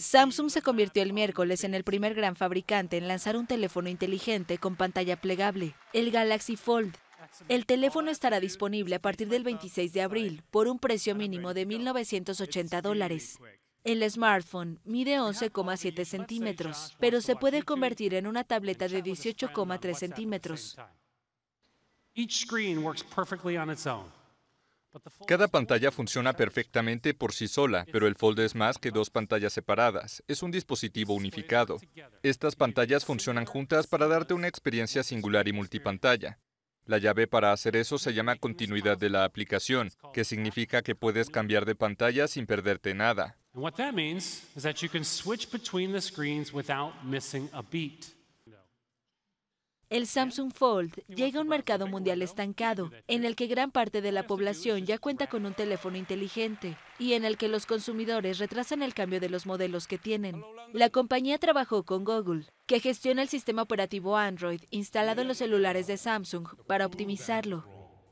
Samsung se convirtió el miércoles en el primer gran fabricante en lanzar un teléfono inteligente con pantalla plegable, el Galaxy Fold. El teléfono estará disponible a partir del 26 de abril por un precio mínimo de 1.980 dólares. El smartphone mide 11,7 centímetros, pero se puede convertir en una tableta de 18,3 centímetros. Each screen works perfectly on its own. Cada pantalla funciona perfectamente por sí sola, pero el Fold es más que dos pantallas separadas. Es un dispositivo unificado. Estas pantallas funcionan juntas para darte una experiencia singular y multipantalla. La llave para hacer eso se llama continuidad de la aplicación, que significa que puedes cambiar de pantalla sin perderte nada. the screens without el Samsung Fold llega a un mercado mundial estancado, en el que gran parte de la población ya cuenta con un teléfono inteligente y en el que los consumidores retrasan el cambio de los modelos que tienen. La compañía trabajó con Google, que gestiona el sistema operativo Android instalado en los celulares de Samsung para optimizarlo.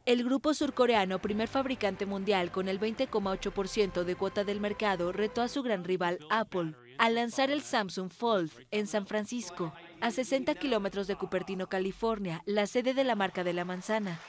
El grupo surcoreano, primer fabricante mundial con el 20,8% de cuota del mercado, retó a su gran rival Apple al lanzar el Samsung Fold en San Francisco, a 60 kilómetros de Cupertino, California, la sede de la marca de la manzana.